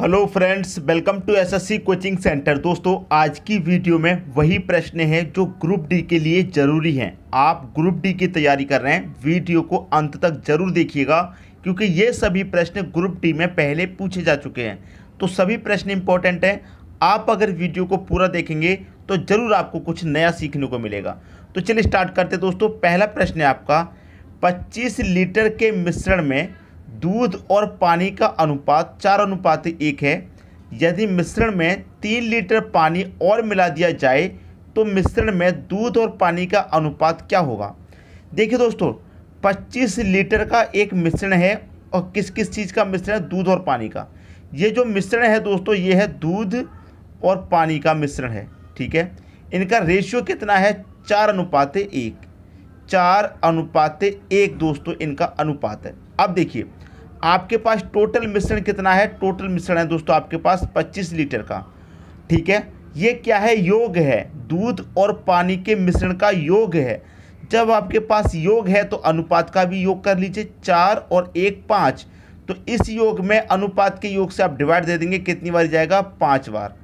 hello friends welcome to SSC coaching centre दोस्तों आज की वीडियो में वही प्रश्न हैं जो ग्रुप डी के लिए ज़रूरी हैं आप ग्रुप डी की तैयारी कर रहे हैं वीडियो को अंत तक जरूर देखिएगा क्योंकि ये सभी प्रश्न ग्रुप डी में पहले पूछे जा चुके हैं तो सभी प्रश्न इंपॉर्टेंट हैं आप अगर वीडियो को पूरा देखेंगे तो ज़रूर आपको कुछ नया सीखने को मिलेगा तो चलिए स्टार्ट करते दोस्तों पहला प्रश्न है आपका पच्चीस लीटर के मिश्रण में दूध और पानी का अनुपात चार अनुपात एक है यदि मिश्रण में तीन लीटर पानी और मिला दिया जाए तो मिश्रण में दूध और पानी का अनुपात क्या होगा देखिए दोस्तों 25 लीटर का एक मिश्रण है और किस किस चीज़ का मिश्रण है दूध और पानी का ये जो मिश्रण है दोस्तों ये है दूध और पानी का मिश्रण है ठीक है इनका रेशियो कितना है चार अनुपात एक चार अनुपात एक दोस्तों इनका अनुपात है अब देखिए आपके पास टोटल मिश्रण कितना है टोटल मिश्रण है दोस्तों आपके पास 25 लीटर का ठीक है ये क्या है योग है दूध और पानी के मिश्रण का योग है जब आपके पास योग है तो अनुपात का भी योग कर लीजिए चार और एक पाँच तो इस योग में अनुपात के योग से आप डिवाइड दे देंगे कितनी बार जाएगा पाँच बार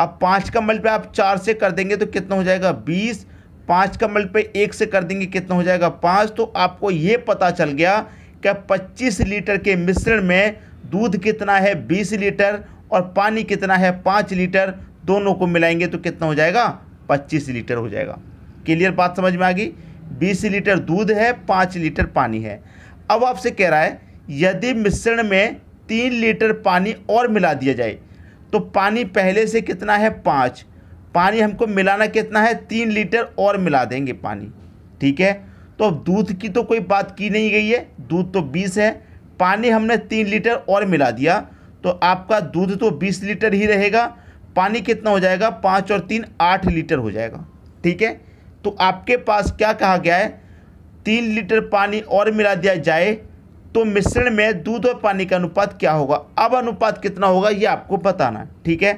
अब पाँच का मल्टीपल आप चार से कर देंगे तो कितना हो जाएगा बीस पाँच का मल्टीपल एक से कर देंगे कितना हो जाएगा पाँच तो आपको ये पता चल गया कि 25 लीटर के मिश्रण में दूध कितना है 20 लीटर और पानी कितना है 5 लीटर दोनों को मिलाएंगे तो कितना हो जाएगा 25 लीटर हो जाएगा क्लियर बात समझ में आ गई 20 लीटर दूध है 5 लीटर पानी है अब आपसे कह रहा है यदि मिश्रण में तीन लीटर पानी और मिला दिया जाए तो पानी पहले से कितना है पाँच पानी हमको मिलाना कितना है तीन लीटर और मिला देंगे पानी ठीक है तो अब दूध की तो कोई बात की नहीं गई है दूध तो बीस है पानी हमने तीन लीटर और मिला दिया तो आपका दूध तो बीस लीटर ही रहेगा पानी कितना हो जाएगा पाँच और तीन आठ लीटर हो जाएगा ठीक है तो आपके पास क्या कहा गया है तीन लीटर पानी और मिला दिया जाए तो मिश्रण में दूध और पानी का अनुपात क्या होगा अब अनुपात कितना होगा ये आपको बताना ठीक है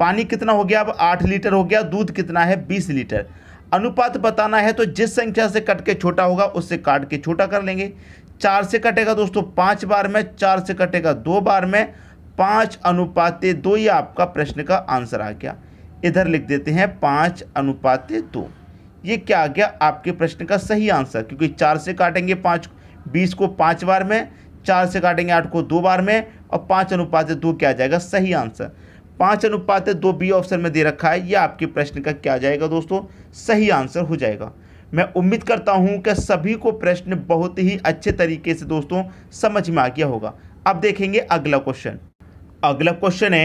पानी कितना हो गया अब आठ लीटर हो गया दूध कितना है बीस लीटर अनुपात बताना है तो जिस संख्या से कट के छोटा होगा उससे काट के छोटा कर लेंगे चार से कटेगा दोस्तों पाँच बार में चार से कटेगा दो बार में पाँच अनुपात दो ये आपका प्रश्न का आंसर आ गया इधर लिख देते हैं पाँच अनुपात दो ये क्या आ गया आपके प्रश्न का सही आंसर क्योंकि चार से काटेंगे पाँच बीस को पाँच बार में चार से काटेंगे आठ को दो बार में और पाँच अनुपात दो क्या आ जाएगा सही आंसर पाँच अनुपात दो बी ऑप्शन में दे रखा है यह आपके प्रश्न का क्या जाएगा दोस्तों सही आंसर हो जाएगा मैं उम्मीद करता हूं कि सभी को प्रश्न बहुत ही अच्छे तरीके से दोस्तों समझ में आ गया होगा अब देखेंगे अगला क्वेश्चन अगला क्वेश्चन है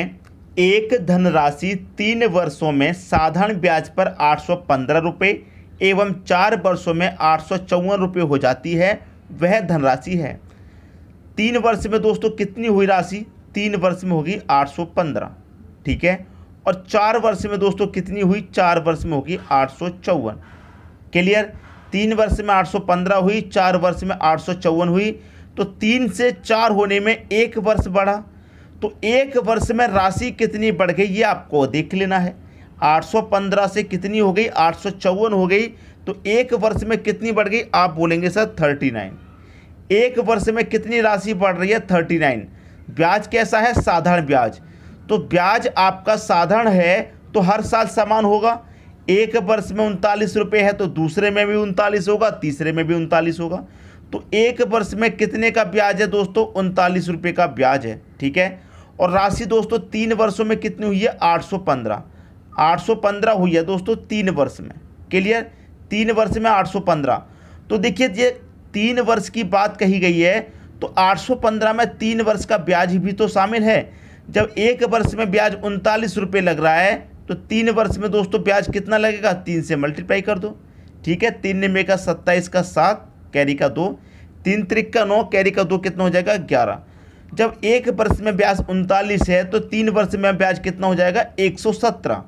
एक धनराशि तीन वर्षों में साधारण ब्याज पर आठ सौ पंद्रह रुपये एवं चार वर्षों में आठ सौ चौवन रुपये हो जाती है वह धनराशि है तीन वर्ष में दोस्तों कितनी हुई राशि तीन वर्ष में होगी आठ सौ पंद्रह ठीक है और चार वर्ष में दोस्तों कितनी हुई चार वर्ष में होगी आठ सौ चौवन क्लियर तीन वर्ष में आठ सौ पंद्रह हुई चार वर्ष में आठ सौ चौवन हुई तो तीन से चार होने में एक वर्ष बढ़ा तो एक वर्ष में राशि कितनी बढ़ गई ये आपको देख लेना है आठ सौ पंद्रह से कितनी हो गई आठ सौ चौवन हो गई तो एक वर्ष में कितनी बढ़ गई आप बोलेंगे सर थर्टी नाइन एक वर्ष में कितनी राशि बढ़ रही है थर्टी नाइन ब्याज कैसा है साधारण ब्याज तो ब्याज आपका साधारण है तो हर साल समान होगा एक वर्ष में उनतालीस रुपये है तो दूसरे में भी उनतालीस होगा तीसरे में भी उनतालीस होगा तो एक वर्ष में कितने का ब्याज है दोस्तों उनतालीस रुपये का ब्याज है ठीक है और राशि दोस्तों तीन वर्षों में कितनी हुई है आठ सौ पंद्रह आठ सौ पंद्रह हुई है दोस्तों तीन वर्ष में क्लियर तीन वर्ष में आठ सौ पंद्रह तो देखिए ये तीन वर्ष की बात कही गई है तो आठ सौ पंद्रह में तीन वर्ष का ब्याज भी तो शामिल है जब एक वर्ष में ब्याज उनतालीस रुपये लग रहा है तो तीन वर्ष में दोस्तों ब्याज कितना लगेगा तीन से मल्टीप्लाई कर दो ठीक है तीन निम्बे का सत्ताईस का सात कैरी का दो तीन त्रिक का नौ कैरी का दो कितना हो जाएगा ग्यारह जब एक वर्ष में ब्याज उनतालीस है तो तीन वर्ष में ब्याज कितना हो जाएगा एक सौ सत्रह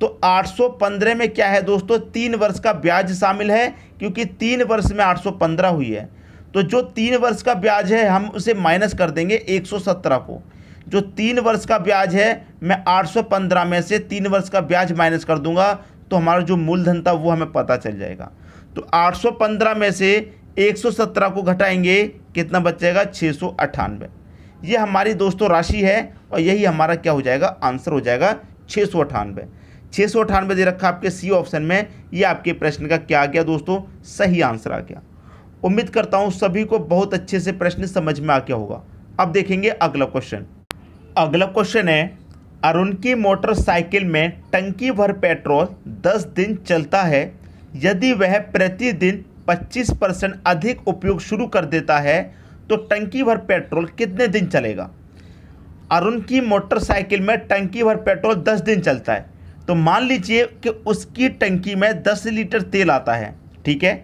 तो आठ सौ पंद्रह में क्या है दोस्तों तीन वर्ष का ब्याज शामिल है क्योंकि तीन वर्ष में आठ सौ पंद्रह हुई है तो जो तीन वर्ष का ब्याज है हम उसे माइनस कर देंगे एक सौ सत्रह को जो तीन वर्ष का ब्याज है मैं 815 में से तीन वर्ष का ब्याज माइनस कर दूंगा तो हमारा जो मूलधन था वो हमें पता चल जाएगा तो 815 में से 117 को घटाएंगे कितना बचेगा छः सौ ये हमारी दोस्तों राशि है और यही हमारा क्या हो जाएगा आंसर हो जाएगा छः सौ अठानवे छः सौ अठानवे दे रखा आपके सी ऑप्शन में ये आपके प्रश्न का क्या आ गया दोस्तों सही आंसर आ गया उम्मीद करता हूँ सभी को बहुत अच्छे से प्रश्न समझ में आ गया होगा अब देखेंगे अगला क्वेश्चन अगला क्वेश्चन है अरुण की मोटरसाइकिल में टंकी भर पेट्रोल 10 दिन चलता है यदि वह प्रतिदिन 25 परसेंट अधिक उपयोग शुरू कर देता है तो टंकी भर पेट्रोल कितने दिन चलेगा अरुण की मोटरसाइकिल में टंकी भर पेट्रोल 10 दिन चलता है तो मान लीजिए कि उसकी टंकी में 10 लीटर तेल आता है ठीक है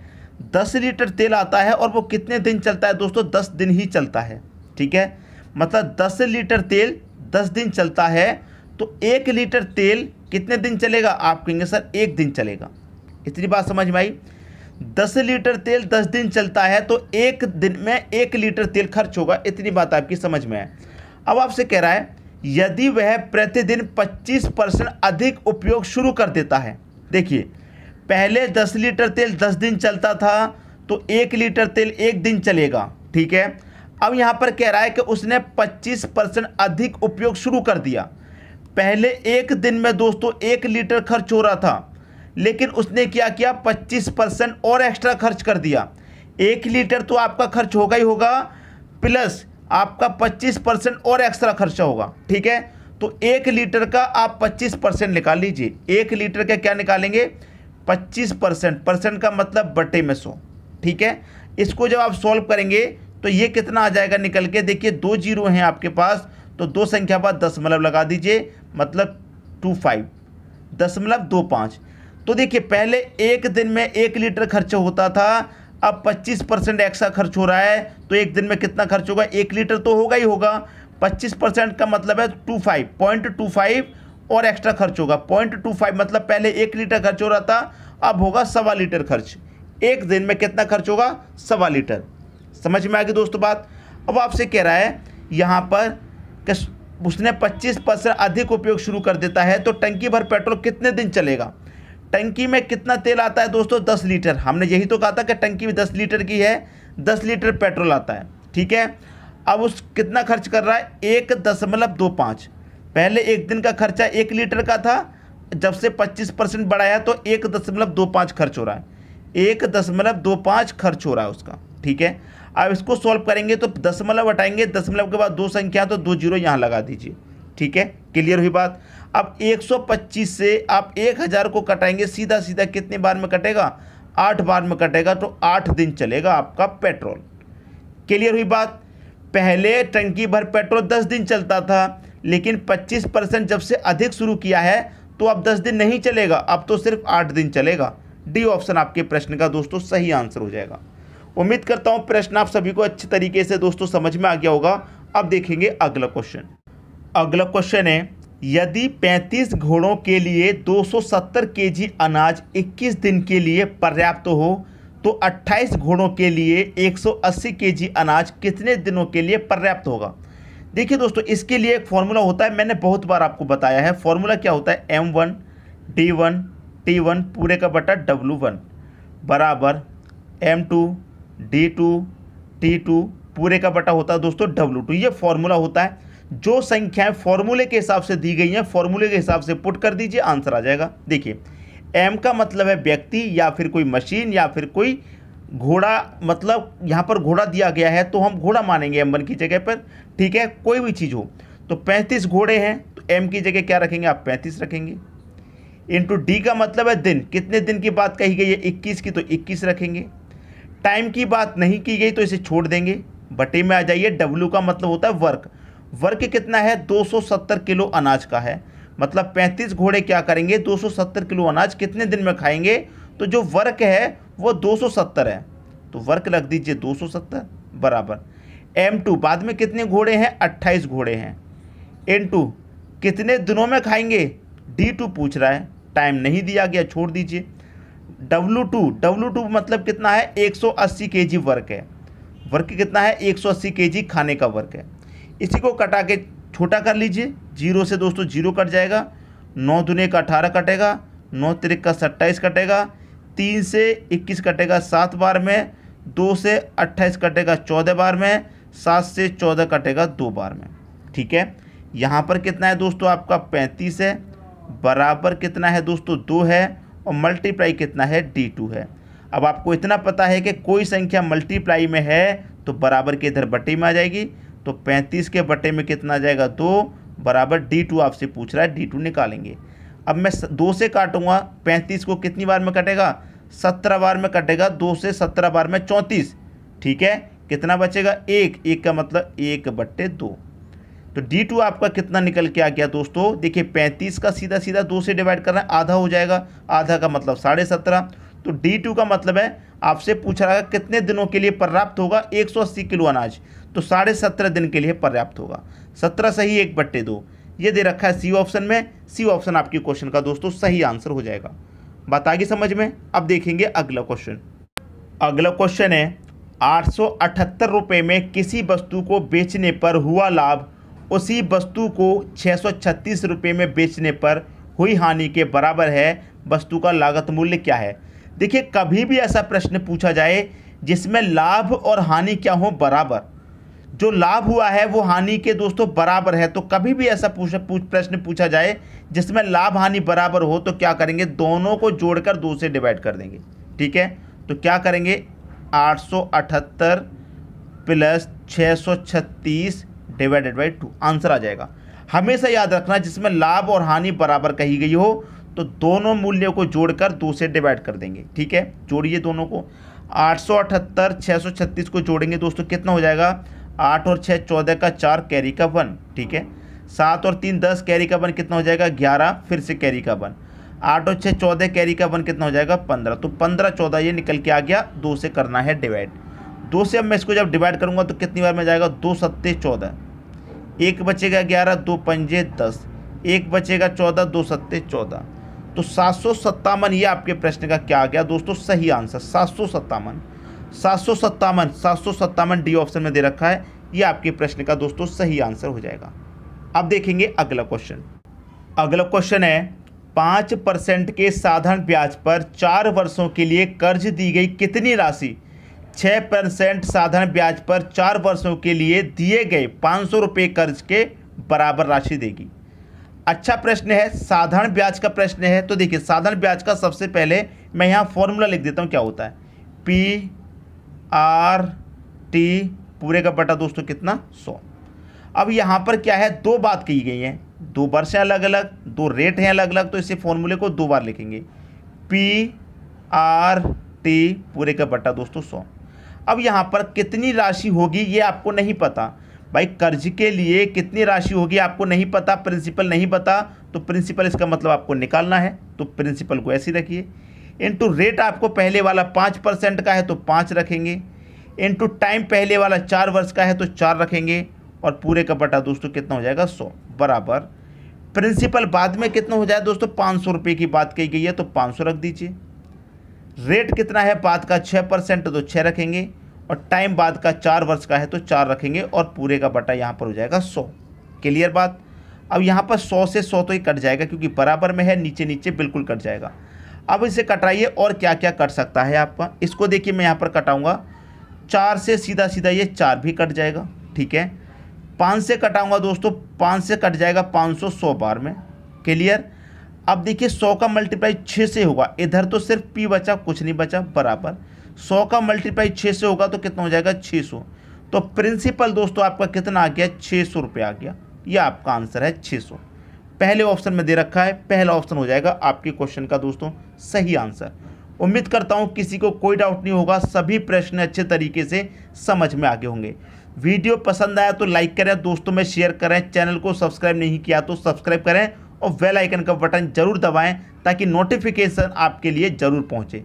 10 लीटर तेल आता है और वो कितने दिन चलता है दोस्तों 10 दिन ही चलता है ठीक है मतलब 10 लीटर तेल 10 दिन चलता है तो एक लीटर तेल कितने दिन चलेगा आप कहेंगे सर एक दिन चलेगा इतनी बात समझ में आई दस लीटर तेल दस दिन चलता है तो एक दिन में एक लीटर तेल खर्च होगा इतनी बात आपकी समझ में आए अब आपसे कह रहा है यदि वह प्रतिदिन 25 परसेंट अधिक उपयोग शुरू कर देता है देखिए पहले 10 लीटर तेल 10 दिन चलता था तो एक लीटर तेल एक दिन चलेगा ठीक है अब यहाँ पर कह रहा है कि उसने 25 परसेंट अधिक उपयोग शुरू कर दिया पहले एक दिन में दोस्तों एक लीटर खर्च हो रहा था लेकिन उसने क्या किया 25 परसेंट और एक्स्ट्रा खर्च कर दिया एक लीटर तो आपका खर्च होगा ही होगा प्लस आपका 25 परसेंट और एक्स्ट्रा खर्चा होगा ठीक है तो एक लीटर का आप पच्चीस परसेंट निकाल लीजिए एक लीटर का क्या निकालेंगे पच्चीस परसेंट परसेंट का मतलब बटे में सौ ठीक है इसको जब आप सॉल्व करेंगे तो ये कितना आ जाएगा निकल के देखिए दो जीरो हैं आपके पास तो दो संख्या बाद दशमलव मतलब लगा दीजिए मतलब टू फाइव दशमलव मतलब दो पाँच तो देखिए पहले एक दिन में एक लीटर खर्च होता था अब 25 परसेंट एक्स्ट्रा खर्च हो रहा है तो एक दिन में कितना खर्च होगा एक लीटर तो होगा ही होगा 25 परसेंट का मतलब है two five point two five और एक्स्ट्रा खर्च होगा पॉइंट टू फाइव मतलब पहले एक लीटर खर्च हो रहा था अब होगा सवा लीटर खर्च एक दिन में कितना खर्च होगा सवा लीटर समझ में आ गई दोस्तों बात अब आपसे कह रहा है यहाँ पर उसने 25 परसेंट अधिक उपयोग शुरू कर देता है तो टंकी भर पेट्रोल कितने दिन चलेगा टंकी में कितना तेल आता है दोस्तों दस लीटर हमने यही तो कहा था कि टंकी में दस लीटर की है दस लीटर पेट्रोल आता है ठीक है अब उस कितना खर्च कर रहा है एक दशमलव दो पाँच पहले एक दिन का खर्चा एक लीटर का था जब से पच्चीस परसेंट बढ़ाया तो एक दशमलव दो पाँच खर्च हो रहा है एक दशमलव दो पाँच खर्च हो रहा है उसका ठीक है अब इसको सॉल्व करेंगे तो दशमलव हटाएंगे दशमलव के बाद दो संख्या तो दो जीरो यहाँ लगा दीजिए ठीक है क्लियर हुई बात अब 125 से आप 1000 को कटाएंगे सीधा सीधा कितने बार में कटेगा आठ बार में कटेगा तो आठ दिन चलेगा आपका पेट्रोल क्लियर हुई बात पहले टंकी भर पेट्रोल दस दिन चलता था लेकिन पच्चीस परसेंट जब से अधिक शुरू किया है तो अब दस दिन नहीं चलेगा अब तो सिर्फ आठ दिन चलेगा डी ऑप्शन आपके प्रश्न का दोस्तों सही आंसर हो जाएगा उम्मीद करता हूँ प्रश्न आप सभी को अच्छे तरीके से दोस्तों समझ में आ गया होगा अब देखेंगे अगला क्वेश्चन अगला क्वेश्चन है यदि 35 घोड़ों के लिए 270 केजी अनाज 21 दिन के लिए पर्याप्त हो तो 28 घोड़ों के लिए 180 केजी अनाज कितने दिनों के लिए पर्याप्त होगा देखिए दोस्तों इसके लिए एक फॉर्मूला होता है मैंने बहुत बार आपको बताया है फॉर्मूला क्या होता है M one D one T one पूरे का बटा डब्लू वन बराबर M two D two T two पूरे का बटा होता है दोस्तों डब्लू टू तो ये फॉर्मूला होता है जो संख्याएं फॉर्मूले के हिसाब से दी गई हैं फॉर्मूले के हिसाब से पुट कर दीजिए आंसर आ जाएगा देखिए एम का मतलब है व्यक्ति या फिर कोई मशीन या फिर कोई घोड़ा मतलब यहाँ पर घोड़ा दिया गया है तो हम घोड़ा मानेंगे एम वन की जगह पर ठीक है कोई भी चीज़ हो तो पैंतीस घोड़े हैं तो एम की जगह क्या रखेंगे आप पैंतीस रखेंगे इंटू डी का मतलब है दिन कितने दिन की बात कही गई है इक्कीस की तो इक्कीस रखेंगे टाइम की बात नहीं की गई तो इसे छोड़ देंगे बटे में आ जाइए डब्ल्यू का मतलब होता है वर्क वर्क कितना है 270 किलो अनाज का है मतलब 35 घोड़े क्या करेंगे 270 किलो अनाज कितने दिन में खाएंगे तो जो वर्क है वो 270 है तो वर्क रख दीजिए 270 बराबर एम टू बाद में कितने घोड़े हैं 28 घोड़े हैं N2 टू कितने दिनों में खाएंगे डी टू पूछ रहा है टाइम नहीं दिया गया छोड़ दीजिए डब्लू टू डब्लू टू मतलब कितना है 180 केजी वर्क है वर्क कितना है 180 केजी खाने का वर्क है इसी को कटा के छोटा कर लीजिए जीरो से दोस्तों जीरो कट जाएगा नौ दुने का अठारह कटेगा नौ तिरक का सत्ताईस कटेगा तीन से इक्कीस कटेगा सात बार में दो से अट्ठाईस कटेगा चौदह बार में सात से चौदह कटेगा दो बार में ठीक है यहाँ पर कितना है दोस्तों आपका पैंतीस है बराबर कितना है दोस्तों दो है और मल्टीप्लाई कितना है डी टू है अब आपको इतना पता है कि कोई संख्या मल्टीप्लाई में है तो बराबर के इधर बटे में आ जाएगी तो पैंतीस के बटे में कितना आ जाएगा दो तो बराबर डी टू आपसे पूछ रहा है डी टू निकालेंगे अब मैं दो से काटूंगा पैंतीस को कितनी बार में कटेगा सत्रह बार में कटेगा दो से सत्रह बार में चौंतीस ठीक है कितना बचेगा एक एक का मतलब एक बट्टे दो तो डी टू आपका कितना निकल के आ गया दोस्तों देखिए पैंतीस का सीधा सीधा दो से डिवाइड करना है आधा हो जाएगा आधा का मतलब साढ़े सत्रह तो डी टू का मतलब है आपसे पूछा रहा कितने दिनों के लिए पर्याप्त होगा एक सौ अस्सी किलो अनाज तो साढ़े सत्रह दिन के लिए पर्याप्त होगा सत्रह सही एक बट्टे दो ये दे रखा है सी ऑप्शन में सी ऑप्शन आपके क्वेश्चन का दोस्तों सही आंसर हो जाएगा बात आगे समझ में अब देखेंगे अगला क्वेश्चन अगला क्वेश्चन है आठ सौ अठहत्तर रुपये में किसी वस्तु को बेचने पर हुआ लाभ उसी वस्तु को छः सौ छत्तीस रुपये में बेचने पर हुई हानि के बराबर है वस्तु का लागत मूल्य क्या है देखिए कभी भी ऐसा प्रश्न पूछा जाए जिसमें लाभ और हानि क्या हो बराबर जो लाभ हुआ है वो हानि के दोस्तों बराबर है तो कभी भी ऐसा पूछ प्रश्न पूछा जाए जिसमें लाभ हानि बराबर हो तो क्या करेंगे दोनों को जोड़कर दो से डिवाइड कर देंगे ठीक है तो क्या करेंगे आठ सौ अठहत्तर प्लस छः सौ छत्तीस डिवाइडेड बाई टू आंसर आ जाएगा हमेशा याद रखना जिसमें लाभ और हानि बराबर कही गई हो तो दोनों मूल्यों को जोड़कर दो से डिवाइड कर देंगे ठीक है जोड़िए दोनों को आठ सौ अठहत्तर सौ छत्तीस को जोड़ेंगे दोस्तों कितना हो जाएगा आठ और छः चौदह का चार कैरी का वन ठीक है सात और तीन दस कैरी का वन कितना हो जाएगा ग्यारह फिर से कैरी का वन आठ और छः चौदह कैरी का वन कितना हो जाएगा पंद्रह तो पंद्रह चौदह ये निकल के आ गया दो से करना है डिवाइड दो से अब मैं इसको जब डिवाइड करूँगा तो कितनी बार में जाएगा दो सत्ते चौदह एक बचेगा ग्यारह दो पंजे दस एक बचेगा चौदह दो सत्ते चौदह तो सात सौ सत्तावन ये आपके प्रश्न का क्या आ गया दोस्तों सही आंसर सात सौ सत्तावन सात सौ सत्तावन सात सौ सत्तावन डी ऑप्शन में दे रखा है ये आपके प्रश्न का दोस्तों सही आंसर हो जाएगा अब देखेंगे अगला क्वेश्चन अगला क्वेश्चन है पाँच परसेंट के साधारण ब्याज पर चार वर्षों के लिए कर्ज दी गई कितनी राशि छः परसेंट साधारण ब्याज पर चार वर्षों के लिए दिए गए पाँच सौ रुपये कर्ज के बराबर राशि देगी अच्छा प्रश्न है साधारण ब्याज का प्रश्न है तो देखिए साधारण ब्याज का सबसे पहले मैं यहाँ फॉर्मूला लिख देता हूँ क्या होता है पी आर टी पूरे का बटा दोस्तों कितना सौ अब यहाँ पर क्या है दो बात कही गई है दो वर्ष अलग अलग दो रेट हैं अलग अलग तो इसे फॉर्मूले को दो बार लिखेंगे पी आर टी पूरे का बट्टा दोस्तों सौ अब यहाँ पर कितनी राशि होगी ये आपको नहीं पता भाई कर्ज के लिए कितनी राशि होगी आपको नहीं पता प्रिंसिपल नहीं पता तो प्रिंसिपल इसका मतलब आपको निकालना है तो प्रिंसिपल को ऐसे रखिए इनटू रेट आपको पहले वाला पाँच परसेंट का है तो पाँच रखेंगे इनटू टाइम पहले वाला चार वर्ष का है तो चार रखेंगे और पूरे का बटा दोस्तों कितना हो जाएगा सौ बराबर प्रिंसिपल बाद में कितना हो जाए दोस्तों पाँच सौ रुपये की बात कही गई है तो पाँच सौ रख दीजिए रेट कितना है बाद का छः परसेंट तो छः रखेंगे और टाइम बाद का चार वर्ष का है तो चार रखेंगे और पूरे का बटा यहाँ पर हो जाएगा सौ क्लियर बात अब यहाँ पर सौ से सौ तो ही कट जाएगा क्योंकि बराबर में है नीचे नीचे बिल्कुल कट जाएगा अब इसे कटाइए और क्या क्या कट सकता है आपका इसको देखिए मैं यहाँ पर कटाऊँगा चार से सीधा सीधा ये चार भी कट जाएगा ठीक है पाँच से कटाऊँगा दोस्तों पाँच से कट जाएगा पाँच सौ सौ बार में क्लियर अब देखिए सौ का मल्टीप्लाई छः से होगा इधर तो सिर्फ पी बचा कुछ नहीं बचा बराबर सौ का मल्टीप्लाई छः से होगा तो कितना हो जाएगा छः सौ तो प्रिंसिपल दोस्तों आपका कितना आ गया छः सौ रुपये आ गया ये आपका आंसर है छः सौ पहले ऑप्शन में दे रखा है पहला ऑप्शन हो जाएगा आपके क्वेश्चन का दोस्तों सही आंसर उम्मीद करता हूँ किसी को कोई डाउट नहीं होगा सभी प्रश्न अच्छे तरीके से समझ में आगे होंगे वीडियो पसंद आया तो लाइक करें दोस्तों में शेयर करें चैनल को सब्सक्राइब नहीं किया तो सब्सक्राइब करें और वेल आइकन का बटन जरूर दबाएं ताकि नोटिफिकेशन आपके लिए ज़रूर पहुँचे